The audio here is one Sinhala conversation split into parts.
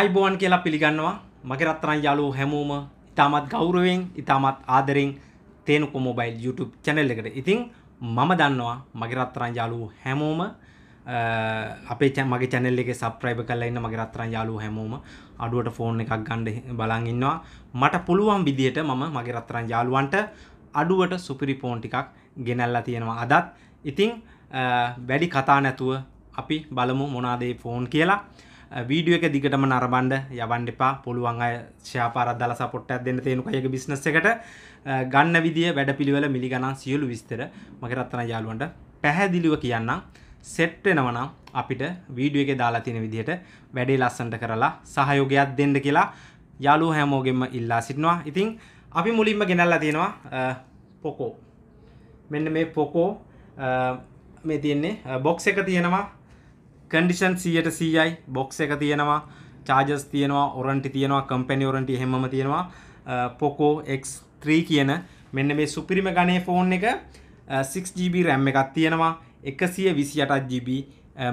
ආයිබෝන් කියලා පිළිගන්නවා මගේ රත්තරන් යාලුවෝ හැමෝම ඉතාමත් ගෞරවයෙන් ඉතාමත් ආදරෙන් තේනුකෝ මොබයිල් YouTube channel එකට. ඉතින් මම දන්නවා මගේ රත්තරන් යාලුවෝ හැමෝම අපේ මගේ channel එකේ subscribe කරලා ඉන්න මගේ රත්තරන් යාලුවෝ හැමෝම අඩුවට ෆෝන් එකක් ගන්න බලන් ඉන්නවා. මට පුළුවන් විදියට මම මගේ රත්තරන් යාලුවන්ට අඩුවට සුපිරි ෆෝන් ටිකක් ගෙනල්ලා තියෙනවා අදත්. ඉතින් වැඩි කතා නැතුව අපි බලමු මොනාදේ ෆෝන් කියලා. වීඩිය එක දිගටම නරබන්ඩ යවන්ඩ එපා පුළුවන් අය ශාපාරත් දල සපොට්ටත් දෙන්න තියෙනු අයක බිස්නස එකට ගන්න විදිිය වැඩ පිළිවෙල මිගනන් සියලු විස්තර මකරත්තන යාලුවන්ට පැහැදිලිව කියන්න සෙට්ටෙනවනම් අපිට වීඩිය එක දාලා තියෙන විදිහට වැඩේ ලස්සන්ට කරලා සහයෝගයක් දෙන්න කියලා යාලු හැමෝගෙම ඉල්ලා සිටනවා ඉතිං අපි මුලින්ම ගෙනල්ලා තියෙනවා පොකෝ මෙන්න මේ පොකෝ මේ තියෙන්නේ බොක්ස් එක තියෙනවා කඩිෂන් සියට සීයයි බොක්ස එක තියෙනවා චාජස් තියෙනවා ඔරන්ටි තියෙනවා කම්පැනි ඔරන්ටි හෙම තියෙනවා පොකෝ X3 කියන මෙන්න මේ සුපිරිම ගණය ෆෝන් එක 6GB uh, රැම් එකක් තියෙනවා එකසිය විසි අටත් ජිබි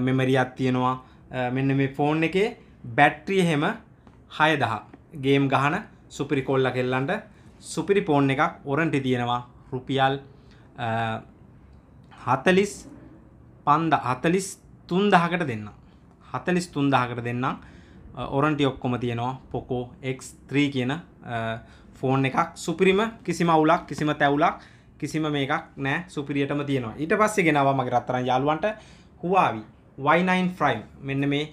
මෙමරියක් uh, තියෙනවා uh, මෙන්න මේ ෆෝන් එකේ බැට්‍රිය හෙම හයදහ ගේම් ගහන සුපිරි කොල්ල කෙල්ලන්ට සුපිරි පෝන් එකක් ඔරන්ටි තියෙනවා රුපියල් හතලිස් පන්ද හතලිස් තුන්දහකට දෙන්න හතලිස් තුන්දහකට දෙන්නම් ඔරන්ටි ඔක්කොම තියෙනවා පොකෝ X3 කියන ෆෝන් එකක් සුපිරිම කිසිම අවුලක් කිසිම තැවුලක් කිසිම මේකක් නෑ සුපිරියටම තියෙනවා ඊට පස්සේ ගෙනවා මගේ රත්තරන් යාළුවන්ට Huawei Y9 Prime මෙන්න මේ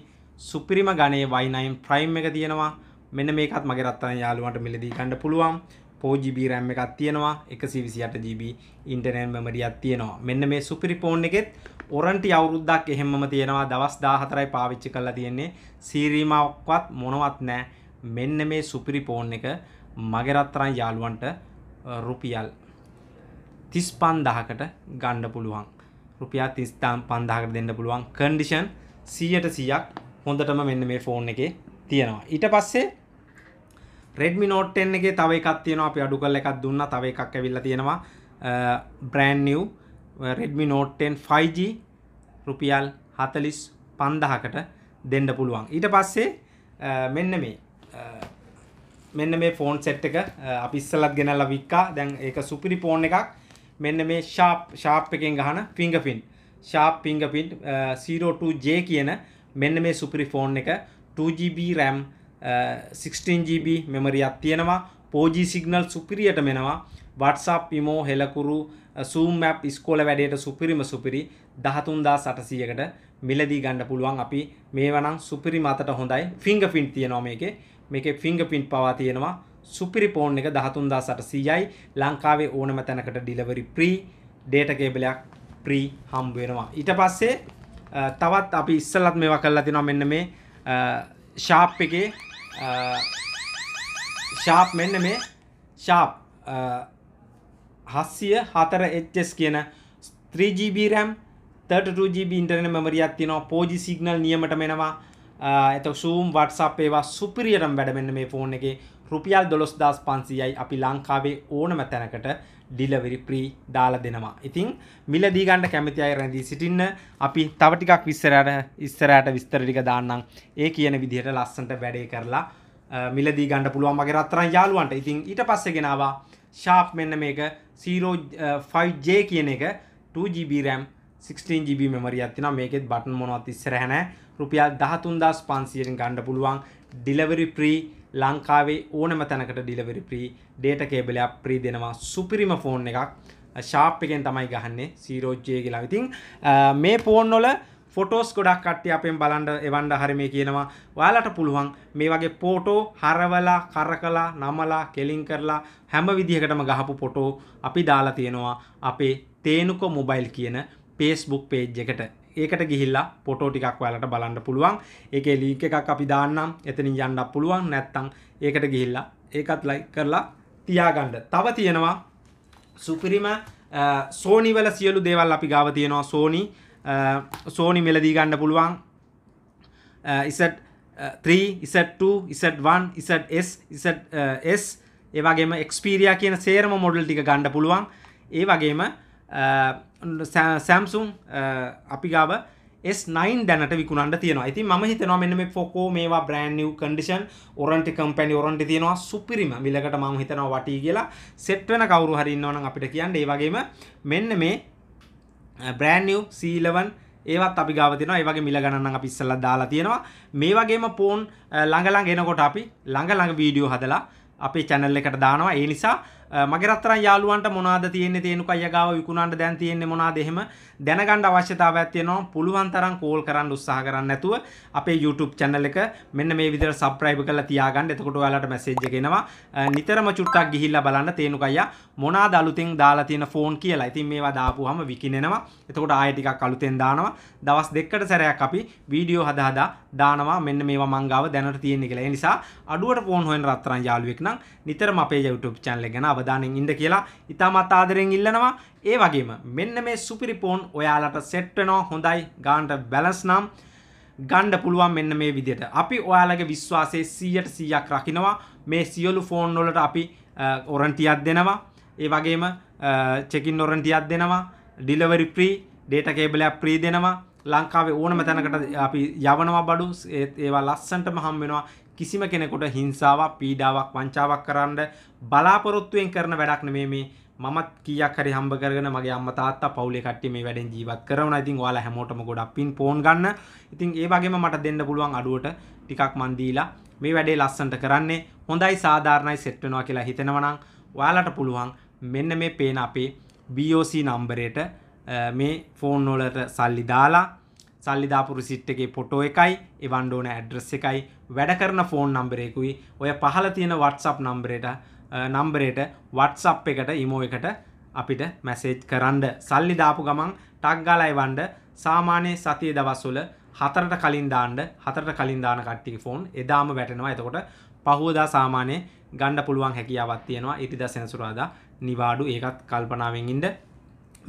සුපිරිම ගණේ Y9 Prime එක තියෙනවා මෙන්න මේකත් මගේ රත්තරන් යාළුවන්ට මිලදී ගන්න පුළුවන් පෝජිබ රැම් එකක් තියෙනවා එක සිවිසිට ජීබ ඉන්ටනල් මෙමරියක් තියෙනවා මෙන්න මේ සුපිරිපෝන් එකෙත් ඔරන්ටි අවුරුද්දක් එහෙමම තියෙනවා දවස් දාහතරයි පාවිච්චි කරලා තියෙන්නේ සීරීමාවක්වත් මොනවත් නෑ මෙන්න මේ සුපිරිපෝන් එක මගෙරත්තරන් යාළුවන්ට රුපියල් තිස් පන්දහකට ගණ්ඩ පුළුවන් රුපියා තිස්ථාම් පන්දාහකට දෙන්න පුළුවන් කන්ඩිෂන් සීයට සියක් හොඳටම මෙන්න මේ ෆෝන් එක තියෙනවා ඊට පස්සේ Redmi Note 10 එකේ තව එකක් තියෙනවා අපි අඩු කරලා එකක් දුන්නා තව එකක් ඇවිල්ලා තියෙනවා brand new Redmi Note 10 5G රුපියල් 45000කට දෙන්න පුළුවන් ඊට පස්සේ මෙන්න මේ මෙන්න මේ ෆෝන් සෙට් එක අපි ඉස්සලත් ගෙනල්ලා වික්කා දැන් ඒක සුපිරි ෆෝන් එකක් මෙන්න මේ sharp sharp එකෙන් ගහන fingerprint sharp fingerprint 02J කියන මෙන්න මේ සුපිරි ෆෝන් එක 2GB RAM 16GB මෙමරියක් තියෙනවා 4G සිගනල් සුපිරියට මෙනවා WhatsApp ඉමෝ හෙලකුරු සූම් මැප් ඉස්කෝල වැඩේට සුපිරිම සුපිරි දහතුන්දා සටසයකට මිලදී ගණ්ඩ පුළුවන් අපි මේ වනම් සුපිරි මතට හොඳයි ෆිංග පින්් තියෙනවා මේකේ මේක ෆිංග පින්් පවා තියෙනවා සුපිරි පෝන් එක දහතුන්දා සට සීයයි ලංකාවේ ඕනම තැනකට ඩිලවරි ප්‍රී ඩේටකේබලයක් ප්‍රී හම්බුවෙනවා ඊට පස්සේ uh, තවත් අපි ඉස්සලත් මේවා කල්ලා තිනවා මෙන්න මේ ශාප් uh, එකේ ශාප් මෙන්න මේ ශාප් හස්සිය හතර එච්චස් කියන 3GB RAM 32GB ඉන්ටර්නෙට් මෙමරියක් තියෙනවා 4G සිග්නල් නියමට මෙනවා එත සූම් වටසප් ඒවා සුපිරියටම් වැඩ මෙන්න මේ ෆෝන් එකේ රුපියල් 12500යි අපි ලංකාවේ ඕනම තැනකට ඩිලවරි ප්‍රී දාලා දෙනවා. ඉතින් මිලදී ගන්න කැමති අය රැඳී සිටින්න අපි තව ටිකක් ඉස්සරහට ඉස්සරහට විස්තර ටික දාන්නම්. ඒ කියන විදිහට ලස්සනට වැඩේ කරලා මිලදී ගන්න පුළුවන් මගේ රත්තරන් යාළුවන්ට. ඉතින් ඊට පස්සේ ගෙනාවා Sharp මෙන්න මේක 05J කියන එක 2GB RAM 16GB මෙමරියක් තියෙනවා. මේකෙත් බටන් මොනවත් ඉස්සරහ නැහැ. රුපියල් 13500න් ගන්න පුළුවන්. delivery free ලංකාවේ ඕනම තැනකට ඩිලවරි ප්‍රී ඩේට කේබලයක් ප්‍රී දෙනවා සුපිරිම ෆෝන් එකක් ශාප්පකෙන් තමයි ගහන්නේ සීරෝජ්ජය කියලා විතින් මේ පෝන්නොල ෆොටෝස් ගොඩක් කට්ටි අපෙන් බලන්ඩ එවන්ඩ හරම කියනවා ඔයාලට පුළුවන් මේ වගේ පෝටෝ හරවලා කර කලා නමලා කෙලින් කරලා හැම විදිහකටම ගහපු පොටෝ අපි දාලා තියෙනවා අපේ තේනුකො මොබයිල් කියන පේස්බුක් පේජ් එකට ඒකට ගිහිල්ලා පොටෝ ටිකක් ඔයාලට බලන්න පුළුවන් ඒකේ ලීක් එකක් අපි දාන්නම් එතනින් යන්නත් පුළුවන් නැත්තම් ඒකට ගිහිල්ලා ඒකත් ලයි කරලා තියාගන්න තව තියෙනවා සුපිරිම සෝනිවල සියලු දේවල් අපි ගාව තියෙනවා සෝනි සෝනි මෙලදී ගන්න පුළුවන් ඉසට් 3 ඉසට් 2 ඉසට් 1 ඉසට් S ඉසට් S ඒ වගේම එක්ස්පීරියා කියන සේරම මොඩල් ටික ගන්න පුළුවන් ඒ වගේම සෑම්සුම් uh, uh, අපි ගාව S9 දැනට විකුණන්න තියෙනවා ඉතින් මම හිතනවා මෙන්න මේ ෆොකෝ මේවා brand new condition warranty company warranty තියෙනවා සුපිරිම මිලකට මම හිතනවා වටී කියලා සෙට් වෙන කවුරු හරි ඉන්නවා නම් අපිට කියන්න ඒ වගේම මෙන්න මේ බ්‍රෑන්ඩ් නිව් C11 ඒවත් අපි ගාව තියෙනවා ඒ වගේ මිල ගණන් අපි ඉස්සෙල්ලා දාලා තියෙනවා මේ වගේම ෆෝන් uh, ළඟ ළඟ එනකොට අපි ළඟ ළඟ වීඩියෝ හදලා අපේ channel එකට දානවා ඒ නිසා මගේ රත්තරන් යාළුවන්ට මොනවද තියෙන්නේ තේනුක අයගාව විකුණන්න දැන් තියෙන්නේ මොනවද එහෙම දැනගන්න අවශ්‍යතාවයක් තියෙනවා පුළුවන් තරම් කෝල් කරන්න උත්සාහ කරන්න නැතුව අපේ YouTube channel එක මෙන්න මේ විදිහට subscribe කරලා තියාගන්න එතකොට ඔයාලට message එක එනවා නිතරම චුට්ටක් ගිහිල්ලා බලන්න තේනුක අයියා මොනවද අලුතෙන් දාලා තියෙන ෆෝන් කියලා ඉතින් මේවා දාපුවාම විකිනෙනවා එතකොට ආයෙ ටිකක් අලුතෙන් දානවා දවස් දෙකකට සැරයක් අපි වීඩියෝ හදා හදා දානවා මෙන්න මේවා මංගාව දැනට තියෙන්නේ කියලා ඒ නිසා අඩුවට ෆෝන් හොයන රත්තරන් යාළුවෙක් නම් නිතරම අපේ YouTube channel එක ගැන අවධානෙන් ඉන්න කියලා ඉතාමත් ආදරෙන් ඉල්ලනවා ඒ වගේම මෙන්න මේ සුපිරිපෝන් ඔයාලට සෙට්වෙනවා හොඳයි ගාන්ට බැලස් නම් ගණ්ඩ පුළුවන් මෙන්න මේ විදියට අපි ඔයාලගේ විශ්වාසය සීයට සීයක් රකිනවා මේ සියලු ෆෝන් වලට අපි ඔරන්ටියක් දෙනවා ඒ වගේම චෙකින් ඔරන්ටියක් දෙනවා ඩිලවරි ප්‍රී ඩේට කේබලයක් ප්‍රී දෙනවා ලංකාවේ ඕනම තැනකට අපි යවනවා බඩු ඒවා ලස්සන්ට මහම් වෙනවා කිසිම කෙනෙකුට හිංසාවක් පීඩාවක් වංචාවක් කරන්න බලාපොරොත්තුවෙන් කරන වැඩක් නෙමේ මේ මමත් කියක් හරි හම්බ කරගෙන මගේ අම්මා තාත්තා පවුලේ කට්ටිය මේ වැඩෙන් ජීවත් කරනවා. ඉතින් ඔයාලා හැමෝටම ගොඩක් පින් පෝන් ගන්න. ඉතින් ඒ වගේම මට දෙන්න පුළුවන් අඩුවට ටිකක් මන් දීලා මේ වැඩේ ලස්සනට කරන්නේ හොඳයි සාධාරණයි සෙට් වෙනවා කියලා හිතෙනවා නම් ඔයාලට පුළුවන් මෙන්න මේ පේන අපේ BOC නම්බරයට මේ ෆෝන් වලට සල්ලි දාලා සල්ලිදාපු රිසිට් එකේ පොටෝ එකයි එවන්න ඕන ඇඩ්‍රස් එකයි වැඩ කරන ෆෝන් නම්බරයකුයි ඔය පහල තියෙන WhatsApp නම්බරයට නම්බරයට WhatsApp එකට ඉමෝ එකට අපිට මැසේජ් කරන්න සල්ලි දාපු ගමන් ටක් ගාලයි වන්ඩ සාමාන්‍ය සතිය දවස්වල හතරට කලින් දාන්න හතරට කලින් දාන කට්ටිගේ ෆෝන් එදාම වැටෙනවා එතකොට පහුවදා සාමාන්‍ය ගණ්ඩ පුළුවන් හැකියාවත් තියෙනවා ඉතිද සෙනසුරාදා නිවාඩු ඒකත් කල්පනාවෙන් ඉන්න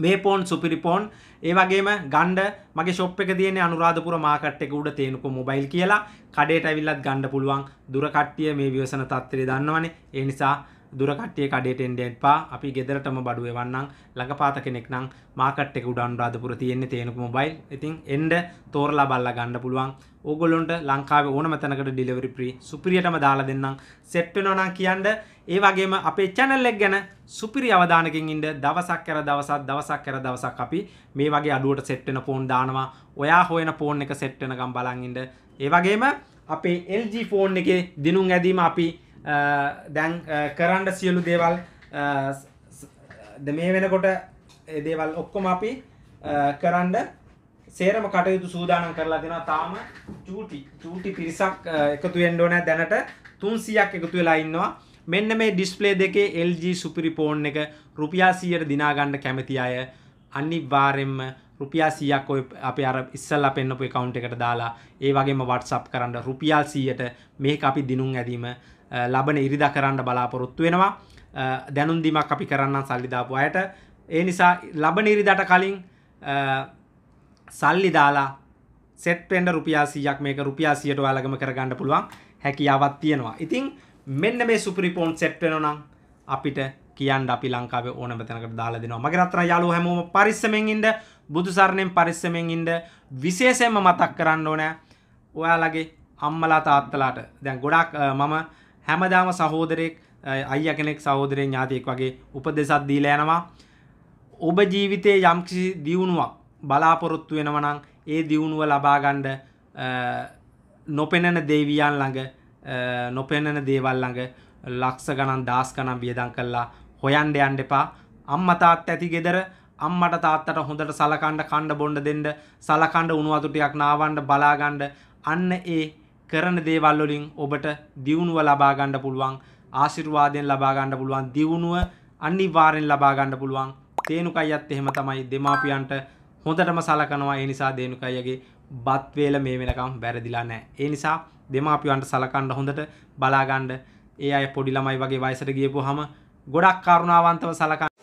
මේ පෝන් සුපිරිපෝන් ඒවගේම ගණ්ඩ මගේ ශොප් එක තියන අනුරාධපුර මාකට් එක උඩ තියෙනකු මොබයිල් කියලා කඩේට ඇවිල්ලත් ගණ්ඩ පුළුවන් දුරකට්ටිය මේ විවසන තත්තරේ දන්නවනේ ඒ නිසා දුරකට්ටිය කඩේට එන්න එපා. අපි ගෙදරටම බඩුවේ වන්නම්. ළඟපාත කෙනෙක් නම් මාකට් එක උඩ අනුරාධපුර තියෙන්නේ තේනුක මොබයිල්. ඉතින් එන්න තෝරලා බලලා ගන්න පුළුවන්. ඕගොල්ලොන්ට ලංකාවේ ඕනම තැනකට ඩිලිවරි ෆ්‍රී. සුපිරියටම දාලා දෙන්නම්. සෙට් වෙනවා නම් කියන්න. ඒ වගේම අපේ channel එක ගැන සුපිරි අවධානකින් ඉන්න දවසක් කර දවසක් දවසක් කර දවසක් අපි මේ වගේ අඩුවට සෙට් වෙන ෆෝන් දානවා. ඔයා හොයන ෆෝන් එක සෙට් වෙනකම් බලන් ඉන්න. ඒ වගේම අපේ LG ෆෝන් එකේ දිනුම් ඇදීම අපි දැන් කරන්න සියලු දේවල් මේ වෙනකොට දේවල් ඔක්කොම අපි කරන්න සේරම කටයුතු සූදානම් කරලා දෙනවා තාම චූටි චූටි පිරිසක් එකතු වෙන්න ඕනේ දැනට 300ක් එකතු වෙලා ඉන්නවා මෙන්න මේ ඩිස්ප්ලේ දෙකේ LG සුපිරි ෆෝන් එක රුපියල් 100ට දිනා ගන්න කැමති අය අනිවාර්යෙන්ම රුපියල් 100ක් ඔය අපි අර ඉස්සල්ලා පෙන්නපු account එකට දාලා ඒ වගේම WhatsApp කරන්න රුපියල් 100ට මේක අපි දිනුම් ඇදීම ලබන ඉරිදා කරන්න බලාපොරොත්තු වෙනවා දැනුම් දීමක් අපි කරන්න සල්ලිදාපු අයට ඒ නිසා ලබන ඉරිදට කලින් සල්ලි දාලා සෙට්ෙන්ඩ රුපියාසියක් මේක රුපියාසියට යාලගම කරගන්න පුළුවන් හැකියාවත් තියෙනවා ඉතිං මෙන්න මේ සුපරිපෝන්් සෙට්වෙනනම් අපිට කියන්න අපි ලංකාවේ ඕන තැනකට දාලා දෙනවා මගේ රත්න යාළුවෝ හැමෝම පරිස්සමෙන් ඉන්න බුදුසරණෙන් පරිස්සමෙන් ඉන්න විශේෂයෙන්ම මතක් කරන්න ඕනේ ඔයාලගේ අම්මලා තාත්තලාට දැන් ගොඩක් මම හැමදාම සහෝදරෙක් අයිය කෙනෙක් සහෝදරය ඥාතියෙක් වගේ උපදෙසත් දීලා යනවා ඔබ ජීවිතයේ යම්කිසි දියුණුවක් බලාපොරොත්තු වෙනවනම් ඒ දියුණුව ලබාගණ්ඩ නොපෙනෙන දේවියන් ළඟ නොපෙනෙන දේවල් ළඟ ලක්ෂ ගණන් දස් ගණන් වියදන් කල්ලා හොයන්ඩ යන්ඩ එපා අම්මතාත් ඇති ගෙදර අම්මට තාත්තට හොඳට සලකණ්ඩ කණ්ඩ බොන්ඩ දෙන්න සලකණ්ඩ උනුවතුටයක් නාවන්ඩ බලාගණ්ඩ අන්න ඒ කරන දේවල් වලින් ඔබට දියුණුව ලබා ගන්න පුළුවන් ආශිර්වාදයෙන් ලබා ගන්න පුළුවන් දියුණුව අනිවාර්යෙන් ලබා ගන්න පුළුවන් තේනුකයියත් එහෙම තමයි දෙමාපියන්ට හොඳටම සලකනවා ඒ නිසා දේනුකයියගේ බත් වේල මේ වෙනකම් වැරදිලා නැහැ ඒ නිසා දෙමාපියන්ට සලකන්න හොඳට බලා ගන්න ඒ අය පොඩි ළමයි වගේ වයසට ගියපුවාම ගොඩක් කරුණාවන්තව සලකන්න